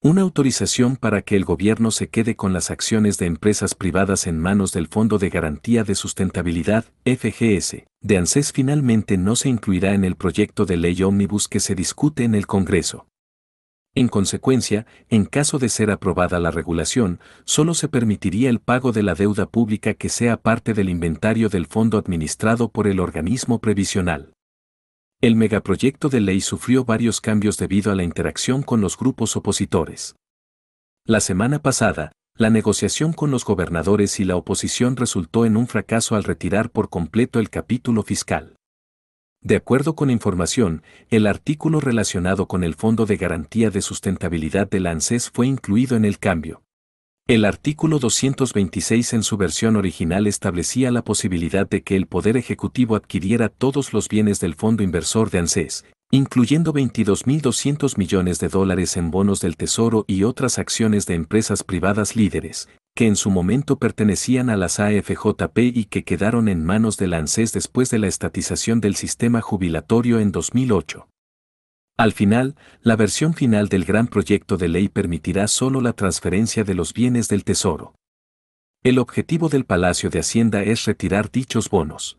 Una autorización para que el gobierno se quede con las acciones de empresas privadas en manos del Fondo de Garantía de Sustentabilidad, FGS, de ANSES finalmente no se incluirá en el proyecto de ley ómnibus que se discute en el Congreso. En consecuencia, en caso de ser aprobada la regulación, solo se permitiría el pago de la deuda pública que sea parte del inventario del fondo administrado por el organismo previsional. El megaproyecto de ley sufrió varios cambios debido a la interacción con los grupos opositores. La semana pasada, la negociación con los gobernadores y la oposición resultó en un fracaso al retirar por completo el capítulo fiscal. De acuerdo con información, el artículo relacionado con el Fondo de Garantía de Sustentabilidad de la ANSES fue incluido en el cambio. El artículo 226 en su versión original establecía la posibilidad de que el Poder Ejecutivo adquiriera todos los bienes del fondo inversor de ANSES, incluyendo 22.200 millones de dólares en bonos del Tesoro y otras acciones de empresas privadas líderes, que en su momento pertenecían a las AFJP y que quedaron en manos de ANSES después de la estatización del sistema jubilatorio en 2008. Al final, la versión final del gran proyecto de ley permitirá solo la transferencia de los bienes del Tesoro. El objetivo del Palacio de Hacienda es retirar dichos bonos.